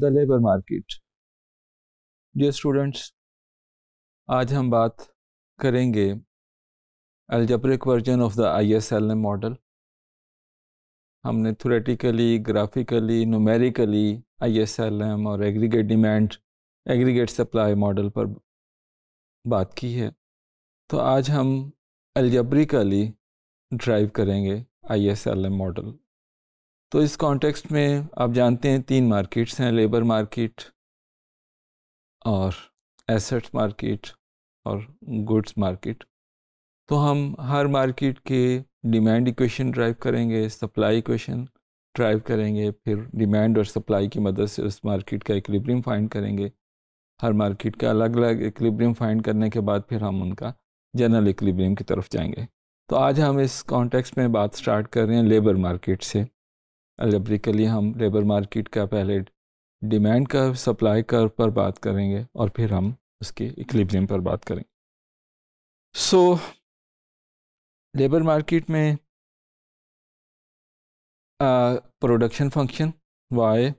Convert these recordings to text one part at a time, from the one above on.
The labour market dear students आज हम बात करेंगे algebraic version of the I S L M model हमने theoretically graphically numerically I S L M और aggregate demand aggregate supply model पर बात की है तो आज हम अल्जब्रिकली ड्राइव करेंगे I S L M model तो इस कॉन्टेक्स्ट में आप जानते हैं तीन मार्केट्स हैं लेबर मार्केट और एसेट्स मार्केट और गुड्स मार्केट तो हम हर मार्केट के डिमांड इक्वेशन ड्राइव करेंगे सप्लाई इक्वेशन ड्राइव करेंगे फिर डिमांड और सप्लाई की मदद से उस मार्केट का इक्विलिब्रियम फाइंड करेंगे हर मार्केट का अलग अलग इक्विलिब्रियम फाइंड करने के बाद फिर हम उनका जनरल इक्विलिब्रियम की तरफ जाएंगे तो आज हम इस कॉन्टेक्स्ट में बात स्टार्ट कर रहे हैं लेबर मार्केट से अलजेब्रिकली हम लेबर मार्केट का पहले डिमांड कर्व सप्लाई कर्व पर बात करेंगे और फिर हम उसके इक्लिब्रियम पर बात करेंगे सो लेबर मार्केट में production function Y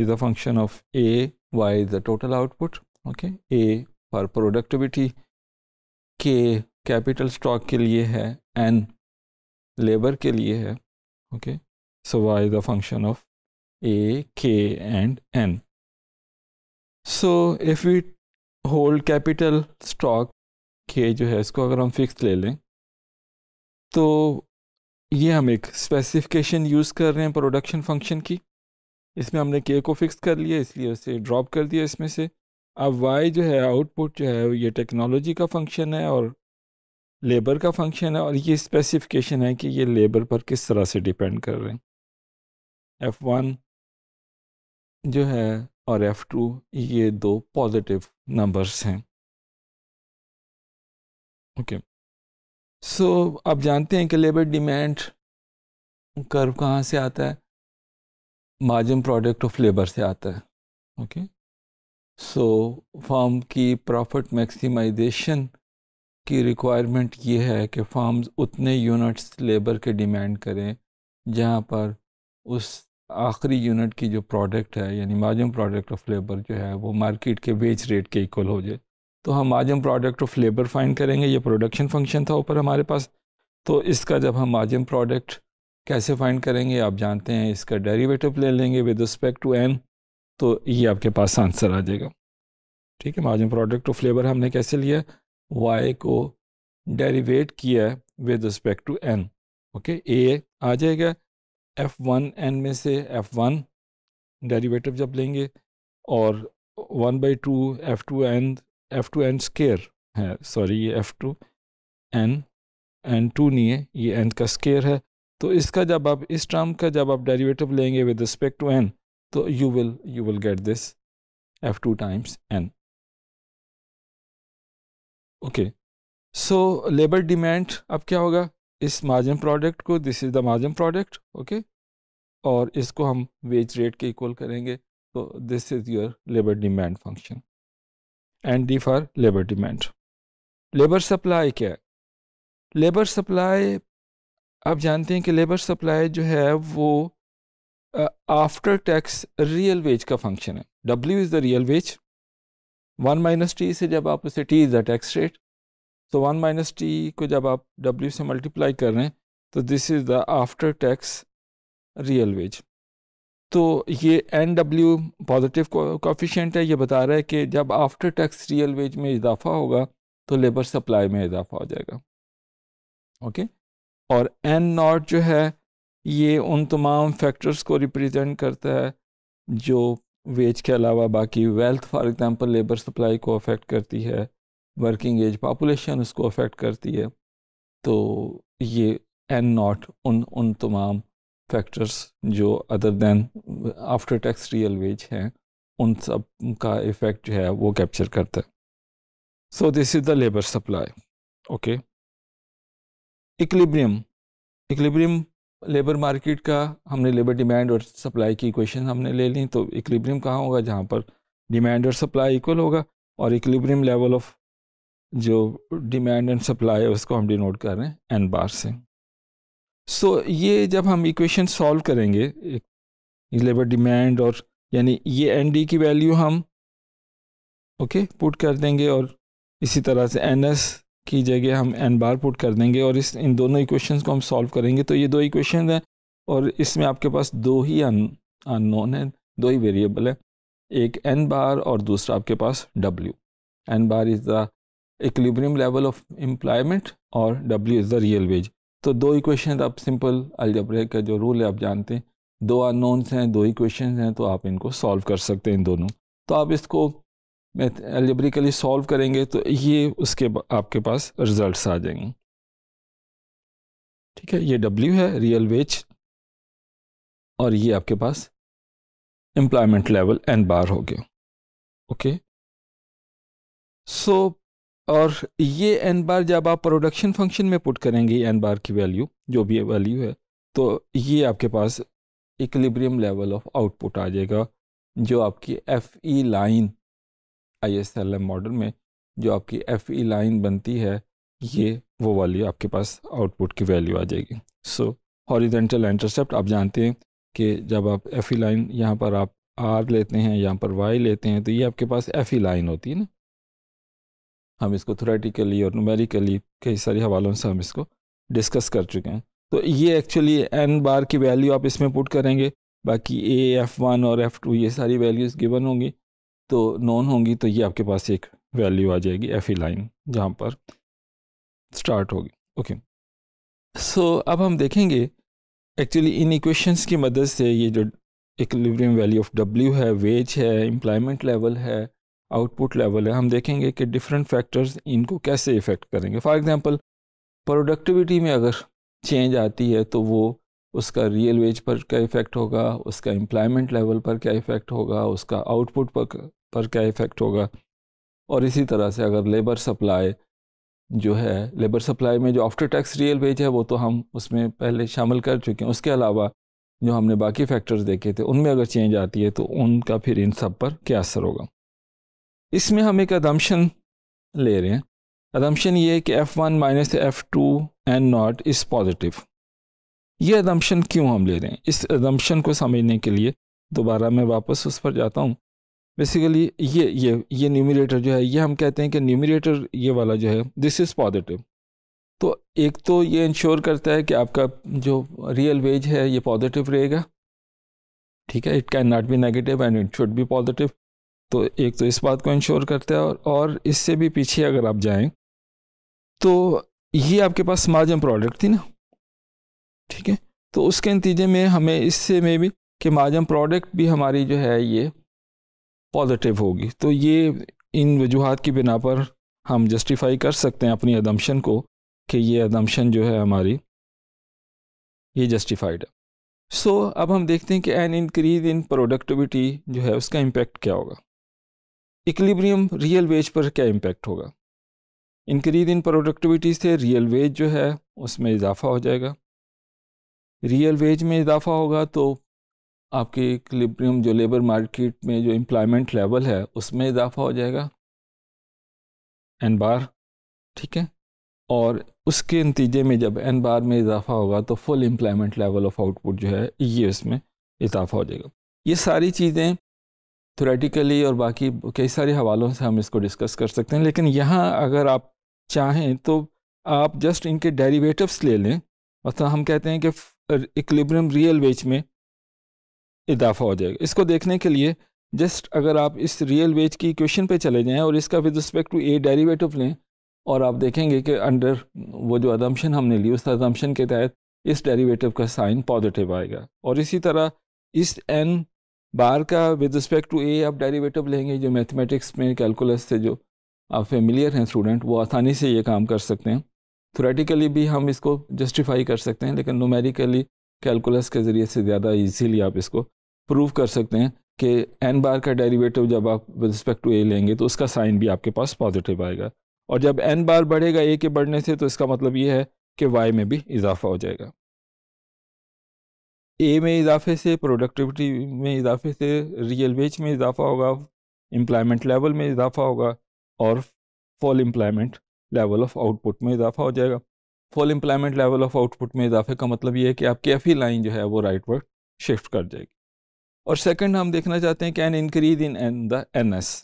is a function of A Y is the total output okay A for productivity के कैपिटल स्टॉक के लिए है एन लेबर के लिए है okay So y the function of a, k and n. So if we hold capital stock k जो है इसको अगर हम फिक्स ले लें तो ये हम एक स्पेसिफिकेशन यूज़ कर रहे हैं प्रोडक्शन फंक्शन की इसमें हमने के को फिक्स कर लिया इसलिए उसे ड्रॉप कर दिया इसमें से अब वाई जो है आउटपुट जो है ये टेक्नोलॉजी का फंक्शन है और लेबर का फंक्शन है और ये स्पेसिफिकेशन है कि ये लेबर पर किस तरह से डिपेंड कर रहे हैं एफ़ वन जो है और एफ़ टू ये दो पॉजिटिव नंबर्स हैं ओके सो आप जानते हैं कि लेबर डिमांड कर्व कहाँ से आता है मार्जिन प्रोडक्ट ऑफ लेबर से आता है ओके सो फार्म की प्रॉफिट मैक्सिमाइजेशन की रिक्वायरमेंट ये है कि फार्म्स उतने यूनिट्स लेबर के डिमांड करें जहाँ पर उस आखिरी यूनिट की जो प्रोडक्ट है यानी माजम प्रोडक्ट ऑफ लेबर जो है वो मार्केट के वेज रेट के इक्वल हो जाए तो हम माजम प्रोडक्ट ऑफ लेबर फाइंड करेंगे ये प्रोडक्शन फंक्शन था ऊपर हमारे पास तो इसका जब हम माजम प्रोडक्ट कैसे फाइंड करेंगे आप जानते हैं इसका डेरिवेटिव ले लेंगे विद रिस्पेक्ट टू एन तो ये आपके पास आंसर आ जाएगा ठीक है माजम प्रोडक्ट ऑफ लेबर हमने कैसे लिया वाई को डेरीवेट किया है with respect to N okay A आ जाएगा एफ वन एन में से एफ वन डेरीवेटिव जब लेंगे और one by two F two N F two N square है सॉरी ये F two N N two नहीं है ये एन का स्केयर है तो इसका जब आप इस टर्म का जब आप डेरीवेटिव लेंगे विद रिस्पेक्ट टू एन तो you will you will get this F two times N okay so labour demand अब क्या होगा इस मार्जिन प्रोडक्ट को this is the margin product okay और इसको हम वेज रेट के इक्वल करेंगे तो this is your labour demand function and D for labour demand labour supply क्या है लेबर सप्लाई आप जानते हैं कि लेबर सप्लाई जो है वो आफ्टर टैक्स रियल वेज का फंक्शन है W is the real wage one minus T से जब आप उसे T is the tax rate तो वन माइनस टी को जब आप डब्ल्यू से मल्टीप्लाई कर रहे हैं तो this is the after tax real wage तो ये एन डब्ल्यू पॉजिटिव कोफिशेंट है ये बता रहा है कि जब आफ्टर टैक्स रियल वेज में इजाफा होगा तो लेबर सप्लाई में इजाफा हो जाएगा ओके okay? और एन नॉट जो है ये उन तमाम फैक्टर्स को रिप्रेजेंट करता है जो वेज के अलावा बाकी wealth for example labour supply को अफेक्ट करती है वर्किंग एज पापुलेशन उसको अफेक्ट करती है तो ये एन नॉट उन उन तमाम फैक्टर्स जो other than after tax real wage हैं उन सब का इफ़ेक्ट जो है वो कैप्चर करता है so this is the labour supply okay equilibrium equilibrium labour market का हमने लेबर डिमांड और सप्लाई की इक्वेशन हमने ले ली तो इक्लिब्रियम कहाँ होगा जहाँ पर डिमांड और सप्लाई इक्वल होगा और इक्लिब्रियम लेवल ऑफ जो डिमांड एंड सप्लाई है उसको हम डिनोट कर रहे हैं एन बार से सो so, ये जब हम इक्वेशन सॉल्व करेंगे लेबर डिमांड और यानी ये एन डी की वैल्यू हम ओके okay, पुट कर देंगे और इसी तरह से एन एस की जगह हम एन बार पुट कर देंगे और इस इन दोनों इक्वेशन को हम सॉल्व करेंगे तो ये दो इक्वेशन हैं और इसमें आपके पास दो ही अनोन है दो ही वेरिएबल है एक एन बार और दूसरा आपके पास W N bar is the equilibrium level of employment और W is the real wage तो दो इक्वेशन आप सिंपल अलजबरे का जो रूल है आप जानते हैं दो अननोन्स हैं दो इक्वेशन हैं तो आप इनको सॉल्व कर सकते हैं इन दोनों तो आप इसको एलजबरिकली सॉल्व करेंगे तो ये उसके आपके पास रिजल्ट्स आ जाएंगे ठीक है ये W है रियल वेज और ये आपके पास एम्प्लॉयमेंट लेवल एन बार हो गया ओके सो और ये एन बार जब आप प्रोडक्शन फंक्शन में पुट करेंगे एन बार की वैल्यू जो भी वैल्यू है तो ये आपके पास इक्लिब्रियम लेवल ऑफ आउटपुट आ जाएगा जो आपकी F E line I S L M model में जो आपकी एफ़ ई लाइन बनती है ये वो वाली आपके पास आउटपुट की वैल्यू आ जाएगी सो हॉरिजेंटल इंटरसेप्ट आप जानते हैं कि जब आप एफ़ ई लाइन यहाँ पर आप आर लेते हैं यहाँ पर वाई लेते हैं तो ये आपके पास एफ़ ई लाइन होती है ना हम इसको थोरेटिकली और नुमेरिकली कई सारे हवालों से हम इसको डिस्कस कर चुके हैं तो ये एक्चुअली एन बार की वैल्यू आप इसमें पुट करेंगे बाकी ए एफ़ वन और एफ़ टू ये सारी वैल्यूज़ गिवन होंगी तो नॉन होंगी तो ये आपके पास एक वैल्यू आ जाएगी एफ ई लाइन जहाँ पर स्टार्ट होगी ओके सो अब हम देखेंगे एक्चुअली इन इक्वेशंस की मदद से ये जो इक्विलिब्रियम वैल्यू ऑफ डब्ल्यू है वेज है एम्प्लॉयमेंट लेवल है आउटपुट लेवल है हम देखेंगे कि डिफरेंट फैक्टर्स इनको कैसे इफ़ेक्ट करेंगे फॉर एग्ज़ाम्पल प्रोडक्टिविटी में अगर चेंज आती है तो वो उसका रियल वेज पर क्या इफ़ेक्ट होगा उसका एम्प्लॉयमेंट लेवल पर क्या इफ़ेक्ट होगा उसका आउटपुट पर पर क्या इफ़ेक्ट होगा और इसी तरह से अगर लेबर सप्लाई जो है लेबर सप्लाई में जो आफ्टर टैक्स रियल वेज है वो तो हम उसमें पहले शामिल कर चुके हैं उसके अलावा जो हमने बाकी फैक्टर्स देखे थे उनमें अगर चेंज आती है तो उनका फिर इन सब पर क्या असर होगा इसमें हम एक अदम्शन ले रहे हैं अदम्शन ये है कि F one minus F two N naught is positive ये अदम्शन क्यों हम ले रहे हैं इस अदम्शन को समझने के लिए दोबारा मैं वापस उस पर जाता हूँ बेसिकली ये ये ये न्यूमिनेटर जो है ये हम कहते हैं कि न्यूमिनेटर ये वाला जो है दिस इज़ पॉजिटिव तो एक तो ये इंश्योर करता है कि आपका जो रियल वेज है ये पॉजिटिव रहेगा ठीक है it can not be negative and it should be positive तो एक तो इस बात को इंश्योर करता है और, और इससे भी पीछे अगर आप जाएं तो ये आपके पास मार्जिन प्रोडक्ट थी ना ठीक है तो उसके नतीजे में हमें इससे में भी कि मार्जिन प्रोडक्ट भी हमारी जो है ये पॉजिटिव होगी तो ये इन वजूहत की बिना पर हम जस्टिफाई कर सकते हैं अपनी अदम्शन को कि ये अदम्शन जो है हमारी ये जस्टिफाइड है सो so, अब हम देखते हैं कि एन इंक्रीज इन प्रोडक्टिविटी जो है उसका इम्पेक्ट क्या होगा इक्लिब्रियम रियल वेज पर क्या इम्पेक्ट होगा इंक्रीज इन प्रोडक्टिविटी से रियल वेज जो है उसमें इजाफा हो जाएगा रियल वेज में इजाफा होगा तो आपके इक्लिब्रियम जो लेबर मार्केट में जो एम्प्लॉयमेंट लेवल है उसमें इजाफा हो जाएगा एन बार ठीक है और उसके नतीजे में जब एन बार में इजाफा होगा तो full employment level of output जो है ये इसमें इजाफा हो जाएगा ये सारी चीज़ें थोरेटिकली और बाकी कई सारे हवालों से हम इसको डिस्कस कर सकते हैं लेकिन यहाँ अगर आप चाहें तो आप जस्ट इनके डेरिवेटिव्स ले लें मतलब हम कहते हैं कि इक्लिब्रियम रियल वेज में इजाफा हो जाएगा इसको देखने के लिए जस्ट अगर आप इस रियल वेज की इक्वेशन पे चले जाएं और इसका with respect to a derivative लें और आप देखेंगे कि अंडर वो जो अदम्पशन हमने ली उस अदम्पशन के तहत इस डेरिवेटिव का साइन पॉजिटिव आएगा और इसी तरह इस एन बाहर का विद रिस्पेक्ट टू ए आप डेरिवेटिव लेंगे जो मैथमेटिक्स में कैलकुलस से जो आप फेमिलियर हैं स्टूडेंट वो आसानी से ये काम कर सकते हैं थोरेटिकली भी हम इसको जस्टिफाई कर सकते हैं लेकिन नोमेरिकली कैलकुलस के ज़रिए से ज़्यादा ईजीली आप इसको प्रूव कर सकते हैं कि एन बार का डेरिवेटिव जब आप विद रिस्पेक्ट टू ए लेंगे तो उसका साइन भी आपके पास पॉजिटिव आएगा और जब एन बार बढ़ेगा ए के बढ़ने से तो इसका मतलब ये है कि वाई में भी इजाफा हो जाएगा ए में इजाफे से प्रोडक्टिविटी में इजाफे से रियल वेज में इजाफा होगा एम्प्लॉयमेंट लेवल में इजाफा होगा और full employment level of output में इजाफा हो जाएगा full employment level of output में इजाफे का मतलब ये है कि आपकी एफ लाइन जो है वो राइट वर्ड शिफ्ट कर जाएगी और सेकंड हम देखना चाहते हैं can increase in N the N S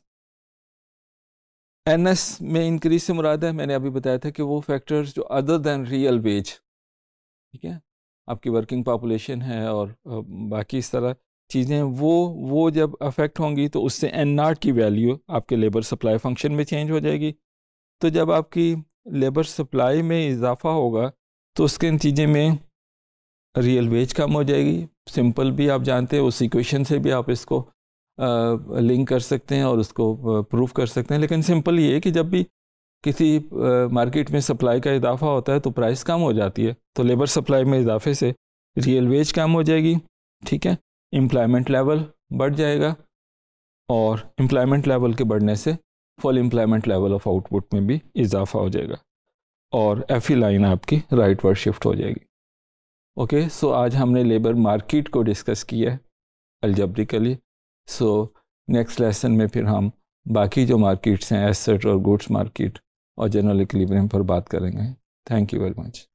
N S में इंक्रीज से मुराद है मैंने अभी बताया था कि वो फैक्टर्स जो अदर दैन रियल वेज ठीक है आपकी वर्किंग पॉपुलेशन है और बाकी इस तरह चीज़ें वो वो जब अफेक्ट होंगी तो उससे एन नाट की वैल्यू आपके लेबर सप्लाई फंक्शन में चेंज हो जाएगी तो जब आपकी लेबर सप्लाई में इजाफा होगा तो उसके नतीजे में रियल वेज कम हो जाएगी सिंपल भी आप जानते हैं उस इक्वेशन से भी आप इसको लिंक कर सकते हैं और उसको प्रूफ कर सकते हैं लेकिन सिंपल ये है कि जब भी किसी मार्केट में सप्लाई का इजाफा होता है तो प्राइस कम हो जाती है तो लेबर सप्लाई में इजाफे से रियल वेज कम हो जाएगी ठीक है एम्प्लॉयमेंट लेवल बढ़ जाएगा और एम्प्लॉयमेंट लेवल के बढ़ने से full employment level of output में भी इजाफा हो जाएगा और एफ लाइन e आपकी राइट वर्ड शिफ्ट हो जाएगी ओके सो आज हमने लेबर मार्केट को डिस्कस किया है अलजब्रिकली सो नेक्स्ट लेसन में फिर हम बाकी जो मार्केट्स हैं एसेट और गुड्स मार्केट और जनरल इक्विलिब्रियम पर बात करेंगे थैंक यू वेरी मच